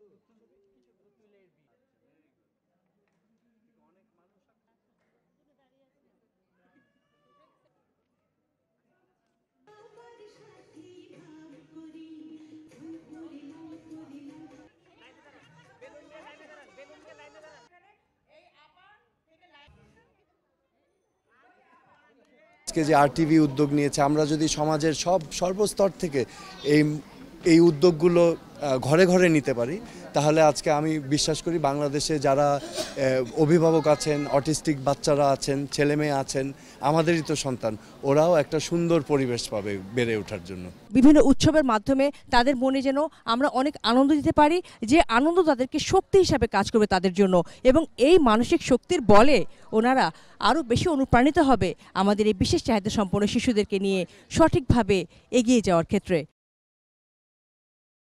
আজকে যে আরটিভি উদ্যোগ নিয়েছে আমরা যদি সমাজের সব সর্বস্তর থেকে এই এই উদ্যোগগুলো ঘরে ঘরে নিতে পারি তাহলে আজকে আমি বিশ্বাস করি বাংলাদেশে যারা অভিভাবক আছেন অটিস্টিক বাচ্চারা আছেন ছেলে মেয়ে আছেন আমাদেরই তো সন্তান ওরাও একটা সুন্দর পরিবেশ পাবে বেড়ে ওঠার জন্য বিভিন্ন উৎসবের মাধ্যমে তাদের মনে যেন আমরা অনেক আনন্দ দিতে পারি যে আনন্দ তাদেরকে শক্তি হিসাবে কাজ করবে তাদের জন্য এবং এই মানসিক শক্তির বলে ওনারা আরও বেশি অনুপ্রাণিত হবে আমাদের এই বিশেষ চাহিদা সম্পন্ন শিশুদেরকে নিয়ে সঠিকভাবে এগিয়ে যাওয়ার ক্ষেত্রে